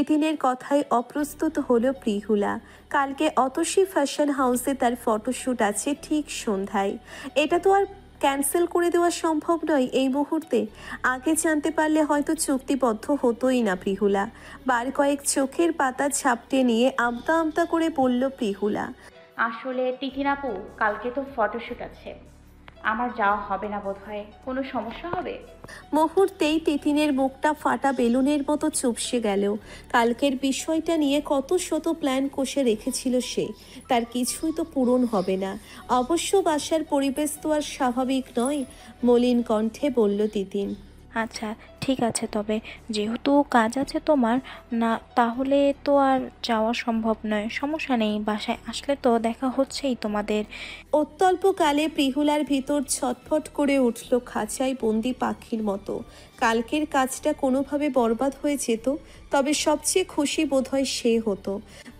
এদিনের কথায় অপ্রস্তুত হল প্রিহুলা কালকে অতসী ফ্যাশন হাউসে তার ফটোশ্যুট আছে ঠিক সন্ধ্যায় এটা তো আর ক্যান্সেল করে দেওয়া সম্ভব নয় এই মুহূর্তে আগে জানতে পারলে হয়তো চুক্তিবদ্ধ হতোই না প্রিহুলা বার কয়েক চোখের পাতা ছাপটে নিয়ে আমতা আমতা করে বলল প্রিহুলা আসলে আপু কালকে তো ফটোশ্যুট আছে আমার যাওয়া হবে না বোধ হয় কোনো সমস্যা হবে মুহূর্তেই তিতিনের মুখটা ফাটা বেলুনের মতো চুপসে গেল কালকের বিষয়টা নিয়ে কত শত প্ল্যান কষে রেখেছিল সে তার কিছুই তো পূরণ হবে না অবশ্য বাসার পরিবেশ তো আর স্বাভাবিক নয় মলিন কণ্ঠে বলল তিতিন আচ্ছা ঠিক আছে তবে যেহেতু কাজ আছে তোমার না তাহলে তো আর যাওয়া সম্ভব নয় সমস্যা নেই বাসায় আসলে তো দেখা হচ্ছেই তোমাদের অত্যল্প কালে প্রিহুলার ভিতর ছটফট করে উঠল খাঁচায় বন্দি পাখির মতো কালকের কাজটা কোনোভাবে বরবাদ হয়ে যেত তবে সবচেয়ে খুশি বোধহয় সে হতো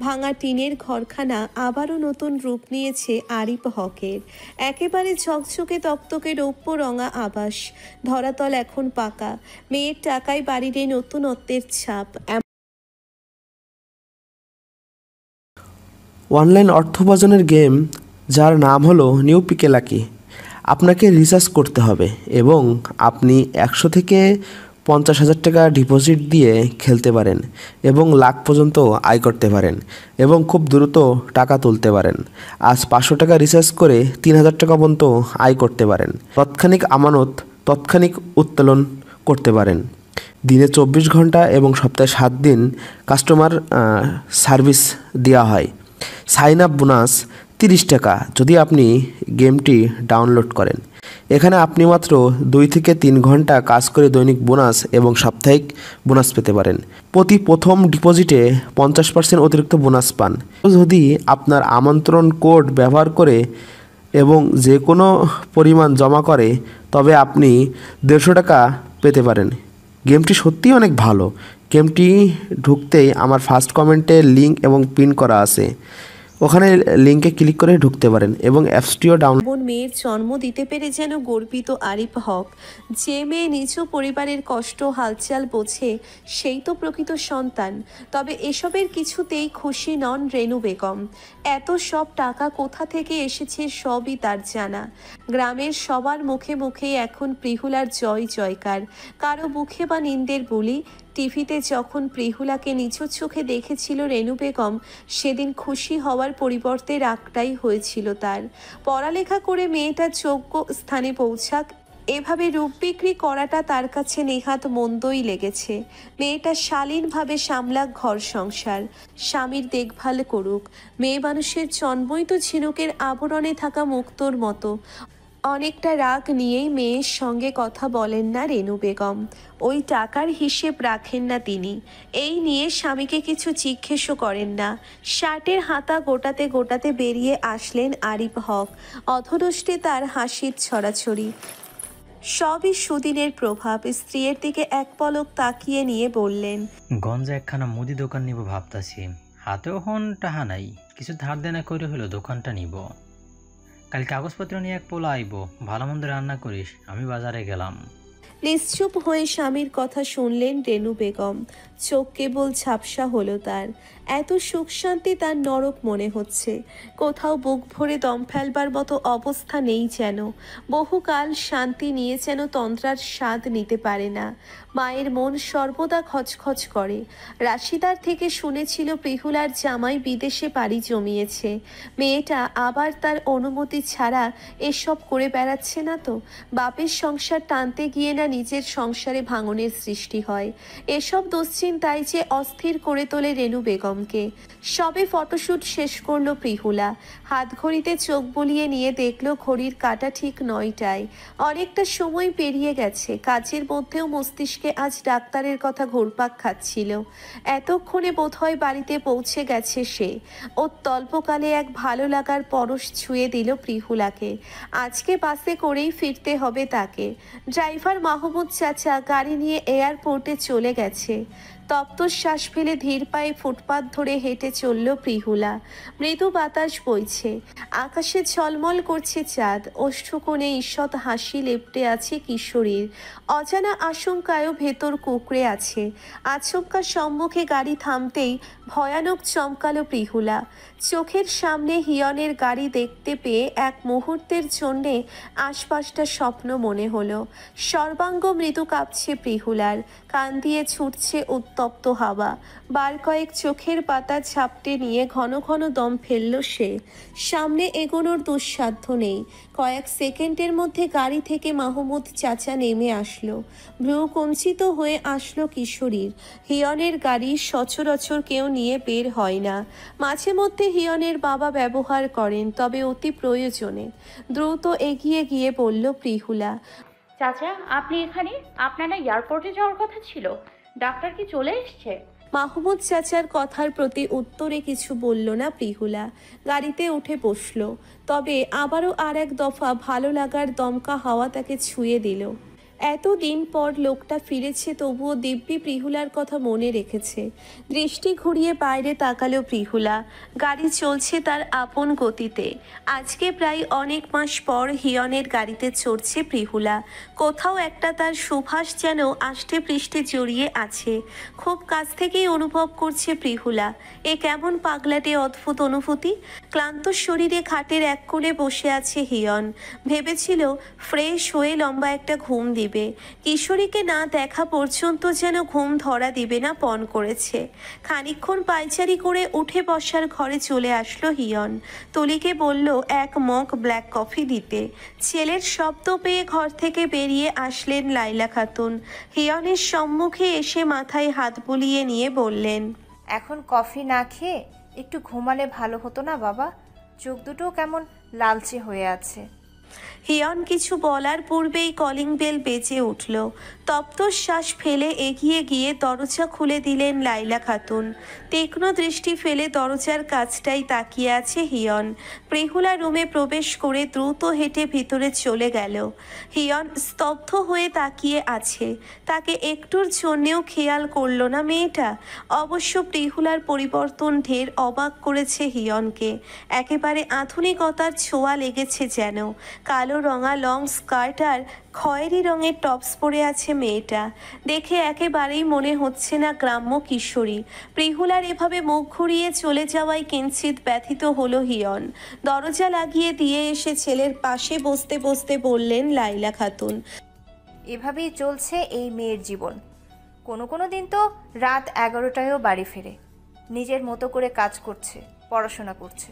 ভাঙা টিনের ঘরখানা আবারও নতুন রূপ নিয়েছে আরিফ হকের একেবারে ঝকঝকে তক্তকে রৌপ্য রঙা আবাস ধরাতল এখন পা পাকা মেয়ের টাকায় বাড়ির এই নতুনত্বের ছাপ অনলাইন অর্থোপার্জনের গেম যার নাম হলো নিউ পিকেলাকি আপনাকে রিচার্জ করতে হবে এবং আপনি একশো থেকে পঞ্চাশ হাজার টাকা ডিপোজিট দিয়ে খেলতে পারেন এবং লাখ পর্যন্ত আয় করতে পারেন এবং খুব দ্রুত টাকা তুলতে পারেন আজ পাঁচশো টাকা রিচার্জ করে তিন হাজার টাকা পর্যন্ত আয় করতে পারেন তৎক্ষণিক আমানত তৎক্ষণিক উত্তোলন করতে পারেন দিনে চব্বিশ ঘন্টা এবং সপ্তাহে সাত দিন কাস্টমার সার্ভিস দেওয়া হয় সাইন আপ বোনাস তিরিশ টাকা যদি আপনি গেমটি ডাউনলোড করেন এখানে আপনি মাত্র দুই থেকে তিন ঘন্টা কাজ করে দৈনিক বোনাস এবং সাপ্তাহিক বোনাস পেতে পারেন প্রতি প্রথম ডিপোজিটে পঞ্চাশ পার্সেন্ট অতিরিক্ত বোনাস পান যদি আপনার আমন্ত্রণ কোড ব্যবহার করে এবং যে কোনো পরিমাণ জমা করে তবে আপনি দেড়শো টাকা পেতে পারেন গেমটি সত্যিই অনেক ভালো গেমটি ঢুকতেই আমার ফার্স্ট কমেন্টে লিঙ্ক এবং পিন করা আছে ওখানে লিঙ্কে ক্লিক করে ঢুকতে পারেন এবং অ্যাপসটিও ডাউন বোন মেয়ের জন্ম দিতে পেরে যেন গর্বিত আরিফ হক যে মেয়ে নিজ পরিবারের কষ্ট হালচাল বোঝে সেই তো প্রকৃত সন্তান তবে এসবের কিছুতেই খুশি নন রেনু বেগম এত সব টাকা কোথা থেকে এসেছে সবই তার জানা গ্রামের সবার মুখে মুখে এখন প্রিহুলার জয় জয়কার কারো মুখে বা নিন্দের বলি টিভিতে যখন প্রিহুলাকে নিচুর চোখে দেখেছিল রেনু বেগম সেদিন খুশি হওয়ার পরিবর্তে রাগটাই হয়েছিল তার পড়ালেখা করে মেয়েটা যোগ্য স্থানে পৌঁছাক এভাবে রূপ বিক্রি করাটা তার কাছে নেহাত মন্দই লেগেছে মেয়েটা শালীনভাবে সামলাক ঘর সংসার স্বামীর দেখভাল করুক মেয়ে মানুষের জন্মই তো ঝিনুকের আবরণে থাকা মুক্তোর মতো অনেকটা রাগ নিয়েই মেয়ের সঙ্গে কথা বলেন না রেনু বেগম ওই টাকার হিসেব রাখেন না তিনি এই নিয়ে স্বামীকে কিছু জিজ্ঞেসও করেন না শার্টের হাতা গোটাতে গোটাতে বেরিয়ে আসলেন আরিফ হক অধরষ্টে তার হাসির ছড়াছড়ি সবই সুদিনের প্রভাব স্ত্রীর দিকে এক পলক তাকিয়ে নিয়ে বললেন গঞ্জে একখানা মুদি দোকান নিব ভাবতাছি হাতেও হন টাহা নাই কিছু ধার দেনা করে হলো দোকানটা নিব কাল কাগজপত্র নিয়ে এক পোলা আইব ভালো মন্দ রান্না করিস আমি বাজারে গেলাম নিশ্চুপ হয়ে স্বামীর কথা শুনলেন রেনু বেগম চোখ কেবল ছাপসা হলো তার এত সুখ শান্তি তার নরক মনে হচ্ছে কোথাও বুক ভরে দম ফেলবার মতো অবস্থা নেই যেন বহুকাল শান্তি নিয়ে যেন তন্ত্রার স্বাদ নিতে পারে না মায়ের মন সর্বদা খচখচ করে রাশিদার থেকে শুনেছিল প্রিহুলার জামাই বিদেশে পাড়ি জমিয়েছে মেয়েটা আবার তার অনুমতি ছাড়া এসব করে বেড়াচ্ছে না তো বাপের সংসার টানতে গিয়ে না নিজের সংসারে ভাঙনের সৃষ্টি হয় এসব দুশ্চিন্তায় যে অস্থির করে তোলে রেণু বেগম আলমকে সবে ফটোশ্যুট শেষ করলো প্রিহুলা হাত ঘড়িতে চোখ বুলিয়ে নিয়ে দেখলো ঘড়ির কাটা ঠিক নয়টায় অনেকটা সময় পেরিয়ে গেছে কাজের মধ্যেও মস্তিষ্কে আজ ডাক্তারের কথা ঘুরপাক খাচ্ছিল এতক্ষণে বোধহয় বাড়িতে পৌঁছে গেছে সে তল্পকালে এক ভালো লাগার পরশ ছুঁয়ে দিল প্রিহুলাকে আজকে বাসে করেই ফিরতে হবে তাকে ড্রাইভার মাহমুদ চাচা গাড়ি নিয়ে এয়ারপোর্টে চলে গেছে তপ্ত শ্বাস ফেলে ধীর পায়ে ফুটপাত ধরে হেঁটে চলল প্রিহুলা মৃদু বাতাস বইছে আকাশে ছলমল করছে চাঁদ অষ্টকোণে ঈষৎ হাসি লেপটে আছে কিশোরীর অজানা আশঙ্কায়ও ভেতর কুকড়ে আছে আচমকা সম্মুখে গাড়ি থামতেই ভয়ানক চমকালো প্রিহুলা চোখের সামনে হিয়নের গাড়ি দেখতে পেয়ে এক মুহূর্তের জন্যে আশপাশটা স্বপ্ন মনে হলো সর্বাঙ্গ মৃদু কাঁপছে প্রিহুলার কান দিয়ে ছুটছে উত্তপ্ত হাওয়া বার কয়েক চোখের পাতা ঝাপটে নিয়ে ঘন ঘন দম ফেলল সে সামনে এগোনোর দুঃসাধ্য নেই কয়েক সেকেন্ডের মধ্যে গাড়ি থেকে মাহমুদ চাচা নেমে আসলো ভ্রু কঞ্চিত হয়ে আসলো কিশোরীর হিয়নের গাড়ি সচরাচর কেউ নিয়ে বের হয় না মাঝে মধ্যে হিয়নের বাবা ব্যবহার করেন তবে অতি প্রয়োজনে দ্রুত এগিয়ে গিয়ে বলল প্রিহুলা চাচা আপনি এখানে আপনারা এয়ারপোর্টে যাওয়ার কথা ছিল ডাক্তার কি চলে এসছে মাহমুদ চাচার কথার প্রতি উত্তরে কিছু বলল না প্রিহুলা গাড়িতে উঠে বসল তবে আবারও আর এক দফা ভালো লাগার দমকা হাওয়া তাকে ছুঁয়ে দিল এতদিন পর লোকটা ফিরেছে তবুও দিব্যি প্রিহুলার কথা মনে রেখেছে দৃষ্টি ঘুরিয়ে বাইরে তাকালো প্রিহুলা গাড়ি চলছে তার আপন গতিতে আজকে প্রায় অনেক মাস পর হিয়নের গাড়িতে চড়ছে প্রিহুলা কোথাও একটা তার সুভাষ যেন আষ্টে পৃষ্ঠে জড়িয়ে আছে খুব কাছ থেকেই অনুভব করছে প্রিহুলা এ কেমন পাগলাটে অদ্ভুত অনুভূতি ক্লান্ত শরীরে খাটের এক কোণে বসে আছে হিয়ন ভেবেছিল ফ্রেশ হয়ে লম্বা একটা ঘুম দিবে দিবে কিশোরীকে না দেখা পর্যন্ত যেন ঘুম ধরা দিবে না পণ করেছে খানিক্ষণ পাইচারি করে উঠে বসার ঘরে চলে আসলো হিয়ন তলিকে বলল এক মগ ব্ল্যাক কফি দিতে ছেলের শব্দ পেয়ে ঘর থেকে বেরিয়ে আসলেন লাইলা খাতুন হিয়নের সম্মুখে এসে মাথায় হাত বুলিয়ে নিয়ে বললেন এখন কফি না খেয়ে একটু ঘুমালে ভালো হতো না বাবা চোখ দুটো কেমন লালচে হয়ে আছে হিয়ন কিছু বলার পূর্বেই কলিং বেল বেজে উঠল তপ্ত শ্বাস ফেলে এগিয়ে গিয়ে দরজা খুলে দিলেন লাইলা খাতুন তীক্ষ্ণ দৃষ্টি ফেলে দরজার কাছটাই তাকিয়ে আছে হিয়ন প্রেহুলা রুমে প্রবেশ করে দ্রুত হেঁটে ভিতরে চলে গেল হিয়ন স্তব্ধ হয়ে তাকিয়ে আছে তাকে একটুর জন্যেও খেয়াল করল না মেয়েটা অবশ্য প্রেহুলার পরিবর্তন ঢের অবাক করেছে হিয়নকে একেবারে আধুনিকতার ছোঁয়া লেগেছে যেন কালো রঙা লং স্কার্ট আর খয়েরি রঙের টপস পরে আছে মেয়েটা দেখে একেবারেই মনে হচ্ছে না গ্রাম্য কিশোরী প্রিহুলার এভাবে মুখ ঘুরিয়ে চলে যাওয়ায় কিঞ্চিত ব্যথিত হলো হিয়ন দরজা লাগিয়ে দিয়ে এসে ছেলের পাশে বসতে বসতে বললেন লাইলা খাতুন এভাবেই চলছে এই মেয়ের জীবন কোনো কোনো দিন তো রাত এগারোটায়ও বাড়ি ফেরে নিজের মতো করে কাজ করছে পড়াশোনা করছে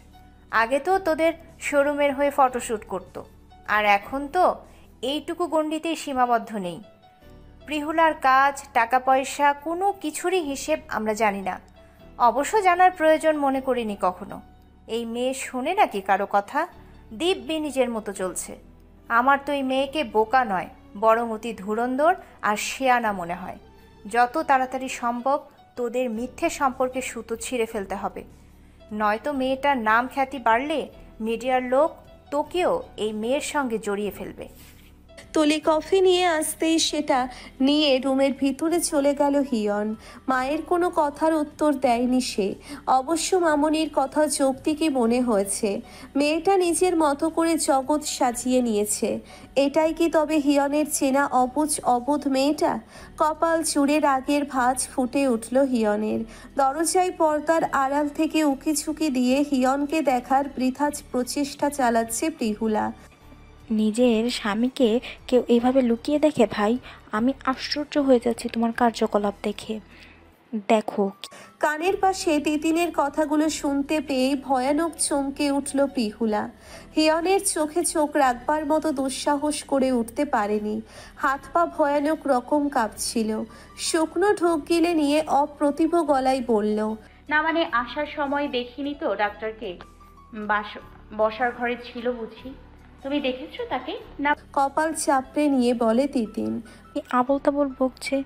আগে তো তোদের শোরুমের হয়ে ফটোশ্যুট করতো আর এখন তো এইটুকু গণ্ডিতেই সীমাবদ্ধ নেই প্রিহুলার কাজ টাকা পয়সা কোনো কিছুরই হিসেব আমরা জানি না অবশ্য জানার প্রয়োজন মনে করিনি কখনো এই মেয়ে শোনে নাকি কারো কথা দিব্যি নিজের মতো চলছে আমার তো এই মেয়েকে বোকা নয় বরং অতি ধুরন্দর আর শেয়ানা মনে হয় যত তাড়াতাড়ি সম্ভব তোদের মিথ্যে সম্পর্কে সুতো ছিঁড়ে ফেলতে হবে নয়তো মেয়েটার নাম খ্যাতি বাড়লে মিডিয়ার লোক তোকেও এই মেয়ের সঙ্গে জড়িয়ে ফেলবে তলি কফি নিয়ে আসতেই সেটা নিয়ে রুমের ভিতরে চলে গেল হিয়ন মায়ের কোনো কথার উত্তর দেয়নি সে অবশ্য মামনির কথা যৌক্তিকই মনে হয়েছে মেয়েটা নিজের মতো করে জগৎ সাজিয়ে নিয়েছে এটাই কি তবে হিয়নের চেনা অবুজ অবোধ মেয়েটা কপাল চুড়ের রাগের ভাঁজ ফুটে উঠল হিয়নের দরজায় পর্দার আড়াল থেকে উকি ঝুঁকি দিয়ে হিয়নকে দেখার বৃথাজ প্রচেষ্টা চালাচ্ছে প্রিহুলা নিজের স্বামীকে কেউ এভাবে লুকিয়ে দেখে ভাই আমি আশ্চর্য হয়ে যাচ্ছি তোমার কার্যকলাপ দেখে দেখো কানের পাশে তিতিনের কথাগুলো শুনতে পেয়ে ভয়ানক চমকে উঠল পিহুলা হিয়নের চোখে চোখ রাখবার মতো দুঃসাহস করে উঠতে পারেনি হাত পা ভয়ানক রকম কাঁপছিল শুকনো ঢোক গিলে নিয়ে অপ্রতিভ গলায় বলল না মানে আসার সময় দেখিনি তো ডাক্তারকে বাস বসার ঘরে ছিল বুঝি তুমি দেখেছো তাকে না কপাল চাপড়ে নিয়ে বলে তিতিন আবল তাবল বকছে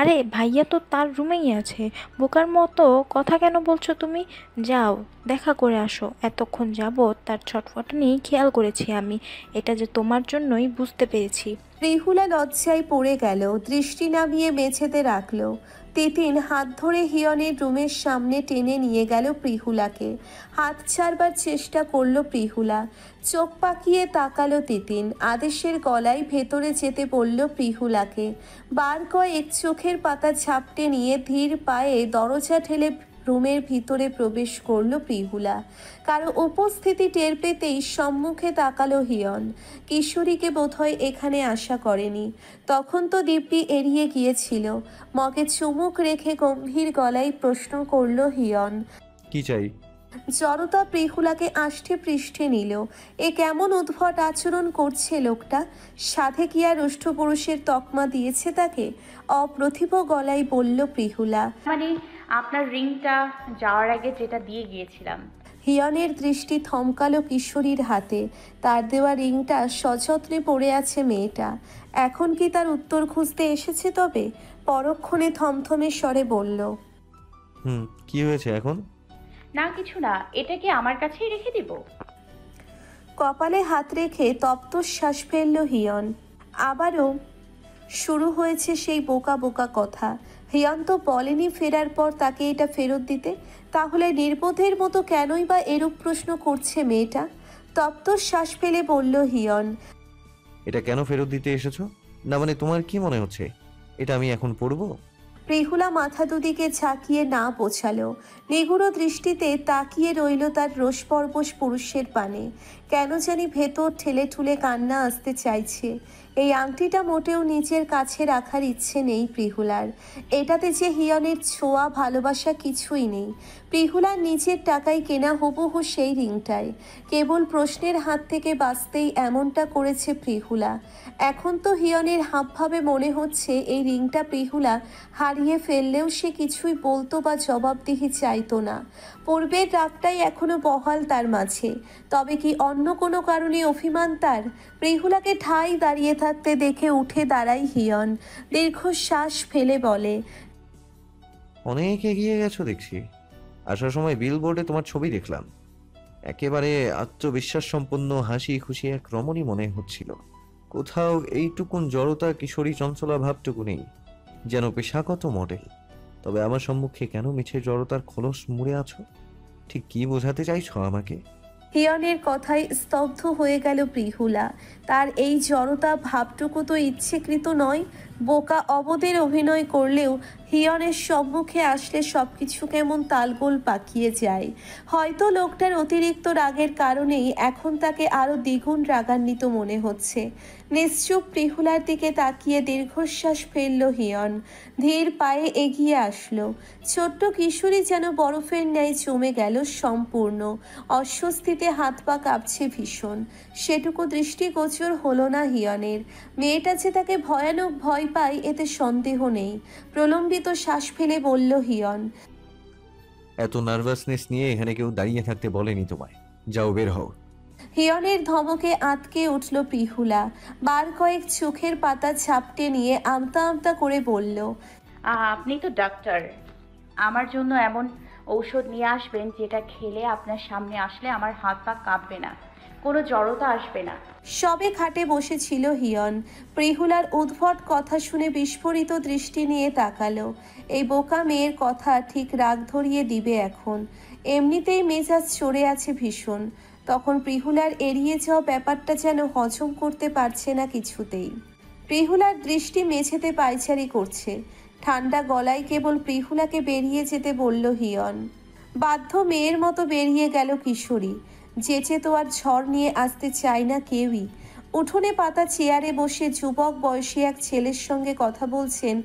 আরে ভাইয়া তো তার রুমেই আছে বোকার মতো কথা কেন বলছো তুমি যাও দেখা করে আসো এতক্ষণ যাব তার ছটফট নিয়েই খেয়াল করেছি আমি এটা যে তোমার জন্যই বুঝতে পেরেছি রেহুলা লজ্জায় পড়ে গেল দৃষ্টি নামিয়ে বেছেতে রাখলো তিতিন হাত ধরে হিয়নের রুমের সামনে টেনে নিয়ে গেল প্রিহুলাকে হাত ছাড়বার চেষ্টা করলো প্রিহুলা চোখ পাকিয়ে তাকালো তিতিন আদেশের গলায় ভেতরে যেতে বলল প্রিহুলাকে বার কয়েক চোখের পাতা ঝাপটে নিয়ে ধীর পায়ে দরজা ঠেলে রুমের ভিতরে প্রবেশ করল প্রিহুলা কারো উপস্থিতি টের পেতেই সম্মুখে তাকালো হিয়ন কিশোরীকে বোধহয় এখানে আশা করেনি তখন তো দীপ্তি এড়িয়ে গিয়েছিল মকে চুমুক রেখে গম্ভীর গলায় প্রশ্ন করল হিয়ন কি চাই জড়তা প্রেহুলাকে আষ্টে পৃষ্ঠে নিল এ কেমন উদ্ভট আচরণ করছে লোকটা সাধে কি আর রুষ্ট পুরুষের তকমা দিয়েছে তাকে অপ্রতিভ গলায় বলল প্রিহুলা মানে আপনার রিংটা যাওয়ার আগে যেটা দিয়ে গিয়েছিলাম হিয়নের দৃষ্টি থমকালো কিশোরীর হাতে তার দেওয়া রিংটা সযত্নে পড়ে আছে মেয়েটা এখন কি তার উত্তর খুঁজতে এসেছে তবে পরক্ষণে থমথমে স্বরে বলল হুম কি হয়েছে এখন না কিছু না এটাকে আমার কাছেই রেখে দিব কপালে হাত রেখে তপ্ত শ্বাস ফেলল হিয়ন আবারও শুরু হয়েছে সেই বোকা বোকা কথা হিয়ন তো বলেনি ফেরার পর তাকে এটা ফেরত দিতে তাহলে নির্বোধের মতো কেনই বা এরূপ প্রশ্ন করছে মেয়েটা তপ্ত শ্বাস ফেলে বলল হিয়ন এটা কেন ফেরত দিতে এসেছো না মানে তোমার কি মনে হচ্ছে এটা আমি এখন পড়বো প্রেহুলা মাথা দুদিকে ঝাঁকিয়ে না বোঝালো নিগুড়ো দৃষ্টিতে তাকিয়ে রইল তার রোষপরবশ পুরুষের পানে কেন জানি ভেতর ঠেলে ঠুলে কান্না আসতে চাইছে এই আংটিটা মোটেও নিজের কাছে রাখার ইচ্ছে নেই প্রিহুলার এটাতে যে হিয়নের ছোঁয়া ভালোবাসা কিছুই নেই প্রিহুলার নিজের টাকায় কেনা হুবহু সেই রিংটায় কেবল প্রশ্নের হাত থেকে বাঁচতেই এমনটা করেছে প্রিহুলা এখন তো হিয়নের হাবভাবে মনে হচ্ছে এই রিংটা পেহুলা হারিয়ে ফেললেও সে কিছুই বলতো বা জবাবদিহি চাইতো না পূর্বের রাগটাই এখনো বহাল তার মাঝে তবে কি অন্য কোনো কারণে অভিমান তার পেহুলাকে ঠাই দাঁড়িয়ে থাকতে দেখে উঠে দাঁড়াই হিয়ন দীর্ঘশ্বাস ফেলে বলে অনেক এগিয়ে গেছো দেখছি আসার সময় বিলবোর্ডে তোমার ছবি দেখলাম একেবারে আত্মবিশ্বাস সম্পন্ন হাসি খুশি এক রমণী মনে হচ্ছিল কোথাও এইটুকুন জড়তা কিশোরী চঞ্চলা ভাবটুকু নেই যেন পেশাগত মডেল তবে আমার সম্মুখে কেন মিছে জড়তার খোলস মুড়ে আছো ঠিক কি বোঝাতে চাইছো আমাকে হিয়নের কথায় স্তব্ধ হয়ে গেল প্রিহুলা তার এই জড়তা ভাবটুকু তো ইচ্ছেকৃত নয় বোকা অবদের অভিনয় করলেও হিয়নের সম্মুখে আসলে সব কিছু কেমন তালগোল পাকিয়ে যায় হয়তো লোকটার অতিরিক্ত রাগের কারণেই এখন তাকে আরও দ্বিগুণ রাগান্বিত মনে হচ্ছে নিশ্চুপ প্রিহুলার দিকে তাকিয়ে দীর্ঘশ্বাস ফেলল হিয়ন ধীর পায়ে এগিয়ে আসলো ছোট্ট কিশোরী যেন বরফের ন্যায় জমে গেল সম্পূর্ণ অস্বস্তিতে হাত পা কাঁপছে ভীষণ সেটুকু দৃষ্টিগোচর হলো না হিয়নের মেয়েটা যে তাকে ভয়ানক ভয় পায় এতে সন্দেহ নেই প্রলম্বিত শ্বাস ফেলে বলল হিয়ন এত নার্ভাসনেস নিয়ে এখানে কেউ দাঁড়িয়ে থাকতে বলেনি তোমায় যাও বের হও হিয়নের ধমকে আঁতকে উঠল পিহুলা বার কয়েক চোখের পাতা ছাপটে নিয়ে আমতা আমতা করে বলল আপনি তো ডাক্তার আমার জন্য এমন ঔষধ নিয়ে আসবেন যেটা খেলে আপনার সামনে আসলে আমার হাত পা কাঁপবে না কোনো জড়তা আসবে না সবে খাটে বসেছিল হিয়ন প্রেহুলার উদ্ভট কথা শুনে বিস্ফোরিত দৃষ্টি নিয়ে তাকালো এই বোকা মেয়ের কথা ঠিক রাগ ধরিয়ে দিবে এখন এমনিতেই মেজাজ চড়ে আছে ভীষণ তখন প্রিহুলার এড়িয়ে যাওয়া ব্যাপারটা যেন হজম করতে পারছে না কিছুতেই প্রিহুলার দৃষ্টি মেঝেতে পায়চারি করছে ঠান্ডা গলায় কেবল প্রিহুলাকে বেরিয়ে যেতে বলল হিয়ন বাধ্য মেয়ের মতো বেরিয়ে গেল কিশোরী যেচে তো আর ঝড় নিয়ে আসতে চায় না কেউই উঠোনে পাতা চেয়ারে বসে যুবক বয়সী এক ছেলের সঙ্গে কথা বলছেন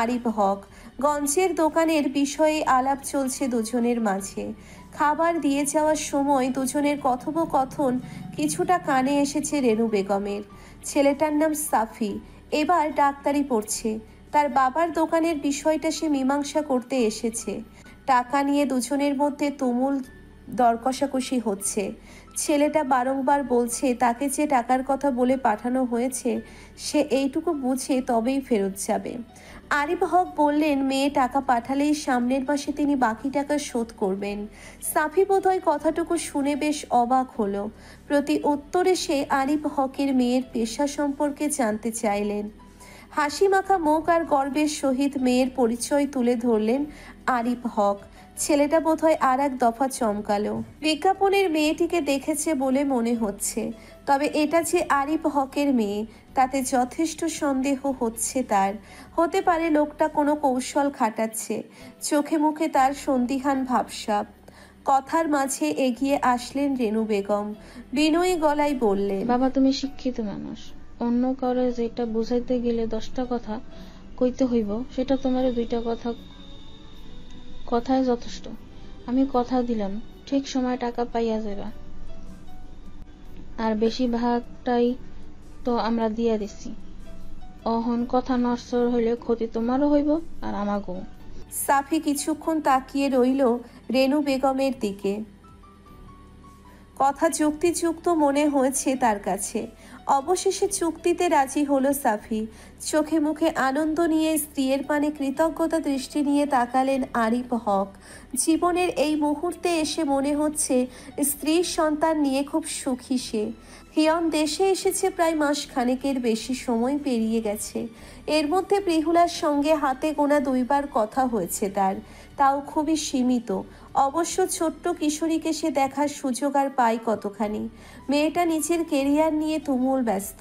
আরিফ হক গঞ্জের দোকানের বিষয়ে আলাপ চলছে দুজনের মাঝে খাবার দিয়ে যাওয়ার সময় দুজনের কথোপকথন কিছুটা কানে এসেছে রেনু বেগমের ছেলেটার নাম সাফি এবার ডাক্তারি পড়ছে তার বাবার দোকানের বিষয়টা সে মীমাংসা করতে এসেছে টাকা নিয়ে দুজনের মধ্যে তুমুল দরকষাকষি হচ্ছে ছেলেটা বারংবার বলছে তাকে যে টাকার কথা বলে পাঠানো হয়েছে সে এইটুকু বুঝে তবেই ফেরত যাবে আরিফ হক বললেন মেয়ে টাকা পাঠালেই সামনের মাসে তিনি বাকি টাকা শোধ করবেন সাফি বোধহয় কথাটুকু শুনে বেশ অবাক হলো প্রতি উত্তরে সে আরিফ হকের মেয়ের পেশা সম্পর্কে জানতে চাইলেন হাসি মাখা মুখ আর গর্বের সহিত মেয়ের পরিচয় তুলে ধরলেন আরিফ হক ছেলেটা বোধ হয় আর এক দফা চমকালো বিজ্ঞাপনের মেয়েটিকে দেখেছে বলে মনে হচ্ছে তবে এটা যে আরিফ হকের মেয়ে তাতে যথেষ্ট সন্দেহ হচ্ছে তার হতে পারে লোকটা কোনো কৌশল খাটাচ্ছে চোখে মুখে তার সন্দিহান ভাবসাপ কথার মাঝে এগিয়ে আসলেন রেনু বেগম বিনয়ী গলায় বললেন বাবা তুমি শিক্ষিত মানুষ অন্য কারো যেটা বুঝাইতে গেলে দশটা কথা কইতে হইব সেটা তোমার দুইটা কথা কথাই যথেষ্ট আমি কথা দিলাম ঠিক সময় টাকা পাইয়া যাইবা আর বেশিরভাগটাই তো আমরা দিয়া দিছি অহন কথা নশ্বর হইলে ক্ষতি তোমারও হইব আর আমাকেও সাফি কিছুক্ষণ তাকিয়ে রইল রেনু বেগমের দিকে কথা যুক্তিযুক্ত মনে হয়েছে তার কাছে অবশেষে চুক্তিতে রাজি হলো সাফি চোখে মুখে আনন্দ নিয়ে স্ত্রীর পানে কৃতজ্ঞতা দৃষ্টি নিয়ে তাকালেন আরিফ হক জীবনের এই মুহূর্তে এসে মনে হচ্ছে স্ত্রীর সন্তান নিয়ে খুব সুখী সে হিয়ন দেশে এসেছে প্রায় মাস খানেকের বেশি সময় পেরিয়ে গেছে এর মধ্যে প্রিহুলার সঙ্গে হাতে গোনা দুইবার কথা হয়েছে তার তাও খুবই সীমিত অবশ্য ছোট্ট কিশোরীকে সে দেখার সুযোগ আর পায় কতখানি মেয়েটা নিজের কেরিয়ার নিয়ে তুমুল ব্যস্ত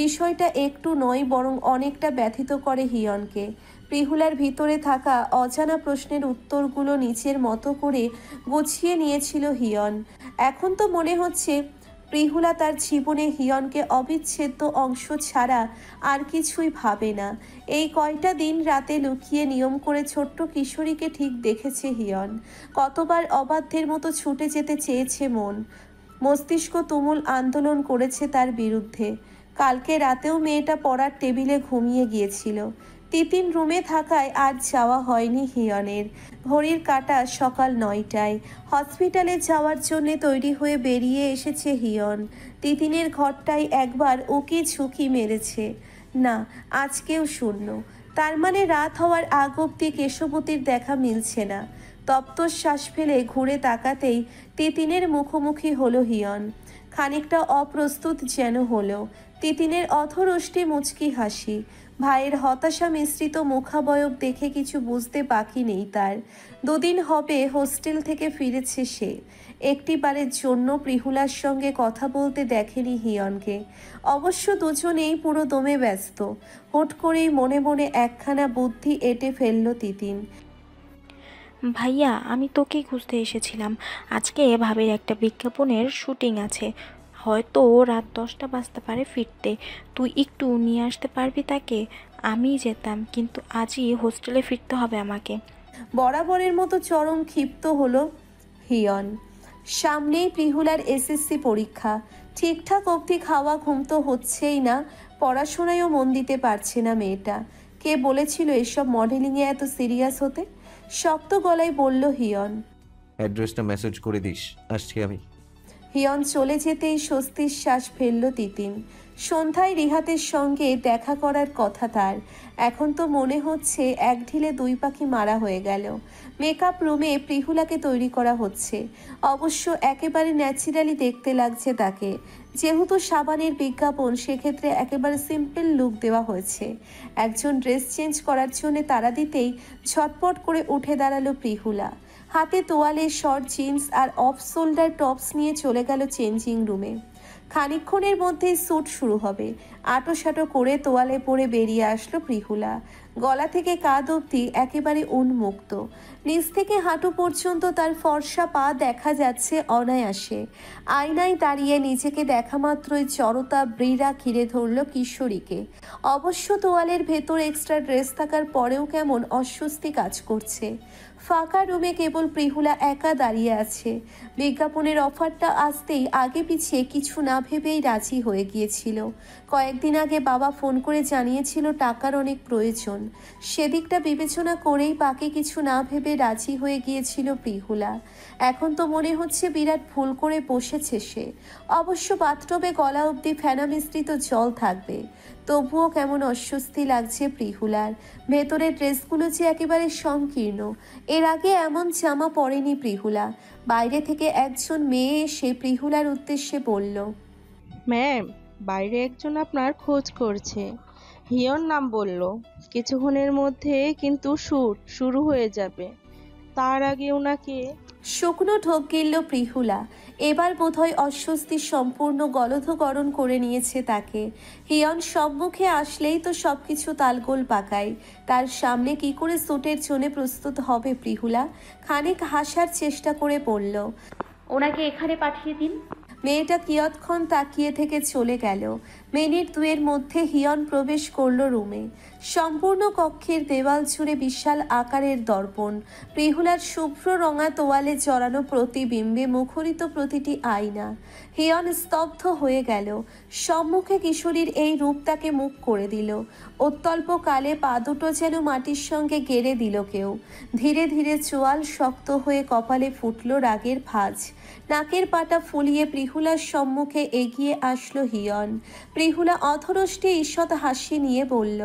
বিষয়টা একটু নয় বরং অনেকটা ব্যথিত করে হিয়নকে প্রিহুলার ভিতরে থাকা অজানা প্রশ্নের উত্তরগুলো নিচের মতো করে গুছিয়ে নিয়েছিল হিয়ন এখন তো মনে হচ্ছে প্রিহুলা তার জীবনে হিয়নকে অবিচ্ছেদ্য অংশ ছাড়া আর কিছুই ভাবে না এই কয়টা দিন রাতে লুকিয়ে নিয়ম করে ছোট্ট কিশোরীকে ঠিক দেখেছে হিয়ন কতবার অবাধ্যের মতো ছুটে যেতে চেয়েছে মন মস্তিষ্ক তুমুল আন্দোলন করেছে তার বিরুদ্ধে কালকে রাতেও মেয়েটা পড়ার টেবিলে ঘুমিয়ে গিয়েছিল তিতিন রুমে থাকায় আজ যাওয়া হয়নি হিয়নের ঘড়ির কাটা সকাল নয়টায় হসপিটালে যাওয়ার জন্য তৈরি হয়ে বেরিয়ে এসেছে হিয়ন তিতিনের ঘরটায় একবার ওকে ঝুঁকি মেরেছে না আজকেও শূন্য তার মানে রাত হওয়ার আগ অব্দি কেশবতীর দেখা মিলছে না তপ্ত শ্বাস ফেলে ঘুরে তাকাতেই তিতিনের মুখোমুখি হলো হিয়ন খানিকটা অপ্রস্তুত যেন হলো তিতিনের অথরষ্টি মুচকি হাসি ভাইয়ের হতাশা মিশ্রিত মুখাবয়ব দেখে কিছু বুঝতে বাকি নেই তার দুদিন হবে হোস্টেল থেকে ফিরেছে সে একটিবারের জন্য প্রিহুলার সঙ্গে কথা বলতে দেখেনি হিয়নকে অবশ্য দুজনেই পুরো দমে ব্যস্ত হুট করেই মনে মনে একখানা বুদ্ধি এঁটে ফেলল তিতিন ভাইয়া আমি তোকেই খুঁজতে এসেছিলাম আজকে এভাবে একটা বিজ্ঞাপনের শুটিং আছে হয়তো রাত দশটা বাজতে পারে ফিরতে তুই একটু নিয়ে আসতে পারবি তাকে আমি যেতাম কিন্তু আজই হোস্টেলে ফিরতে হবে আমাকে বরাবরের মতো চরম ক্ষিপ্ত হলো হিয়ন সামনেই প্রিহুলার এসএসসি পরীক্ষা ঠিকঠাক অবধি খাওয়া ঘুম তো হচ্ছেই না পড়াশোনায়ও মন দিতে পারছে না মেয়েটা কে বলেছিল এসব মডেলিংয়ে এত সিরিয়াস হতে শক্ত গলায় বলল হিয়ন অ্যাড্রেসটা মেসেজ করে দিস আসছি আমি হিয়ন চলে যেতেই স্বস্তির শ্বাস ফেলল তিতিন সন্ধ্যায় রিহাতের সঙ্গে দেখা করার কথা তার এখন তো মনে হচ্ছে এক ঢিলে দুই পাখি মারা হয়ে গেল মেকআপ রুমে প্রিহুলাকে তৈরি করা হচ্ছে অবশ্য একেবারে ন্যাচারালি দেখতে লাগছে তাকে যেহেতু সাবানের বিজ্ঞাপন সেক্ষেত্রে একেবারে সিম্পল লুক দেওয়া হয়েছে একজন ড্রেস চেঞ্জ করার জন্য তারা দিতেই ছটপট করে উঠে দাঁড়ালো প্রিহুলা হাতে তোয়ালে শর্ট জিন্স আর অফ শোল্ডার টপস নিয়ে চলে গেল চেঞ্জিং রুমে খানিক্ষণের মধ্যেই স্যুট শুরু হবে সাটো করে তোয়ালে পরে বেরিয়ে আসলো প্রিহুলা গলা থেকে কাঁধ অবধি একেবারে উন্মুক্ত নিজ থেকে হাঁটু পর্যন্ত তার ফর্সা পা দেখা যাচ্ছে অনায়াসে আয়নায় দাঁড়িয়ে নিজেকে দেখা মাত্রই চরতা ব্রীরা ঘিরে ধরল কিশোরীকে অবশ্য তোয়ালের ভেতর এক্সট্রা ড্রেস থাকার পরেও কেমন অস্বস্তি কাজ করছে ফাঁকা রুমে কেবল প্রিহুলা একা দাঁড়িয়ে আছে বিজ্ঞাপনের অফারটা আসতেই আগে পিছিয়ে কিছু না ভেবেই রাজি হয়ে গিয়েছিল কয়েকদিন আগে বাবা ফোন করে জানিয়েছিল টাকার অনেক প্রয়োজন প্রয়োজন সেদিকটা বিবেচনা করেই পাকে কিছু না ভেবে রাজি হয়ে গিয়েছিল প্রিহুলা এখন তো মনে হচ্ছে বিরাট ভুল করে বসেছে সে অবশ্য বাথটবে গলা অবধি ফেনা জল থাকবে তবুও কেমন অস্বস্তি লাগছে প্রিহুলার ভেতরের ড্রেসগুলো যে একেবারে সংকীর্ণ এর আগে এমন জামা পরেনি প্রিহুলা বাইরে থেকে একজন মেয়ে এসে প্রিহুলার উদ্দেশ্যে বলল ম্যাম বাইরে একজন আপনার খোঁজ করছে হিয়র নাম বলল কিছুক্ষণের মধ্যে কিন্তু শুট শুরু হয়ে যাবে তার আগে ওনাকে শুকনো ঢোক গেল প্রিহুলা এবার বোধহয় অস্বস্তি সম্পূর্ণ গলধকরণ করে নিয়েছে তাকে হিয়ন সম্মুখে আসলেই তো সব কিছু তালগোল পাকায় তার সামনে কি করে সুটের জন্য প্রস্তুত হবে প্রিহুলা খানিক হাসার চেষ্টা করে পড়ল ওনাকে এখানে পাঠিয়ে দিন মেয়েটা কিয়ৎক্ষণ তাকিয়ে থেকে চলে গেল মিনিট দুয়ের মধ্যে হিয়ন প্রবেশ করল রুমে সম্পূর্ণ কক্ষের দেওয়াল ছুড়ে বিশাল আকারের দর্পণ প্রিহুলার শুভ্র রঙা তোয়ালে চড়ানো প্রতিবিম্বে মুখরিত প্রতিটি আয়না হিয়ন স্তব্ধ হয়ে গেল সম্মুখে কিশোরীর এই রূপ তাকে মুখ করে দিল অত্যল্প কালে পা দুটো যেন মাটির সঙ্গে গেড়ে দিল কেউ ধীরে ধীরে চোয়াল শক্ত হয়ে কপালে ফুটল রাগের ভাঁজ নাকের পাটা ফুলিয়ে প্রিহুলার সম্মুখে এগিয়ে আসলো হিয়ন প্রিহুলা অথরষ্টে ঈষৎ হাসি নিয়ে বলল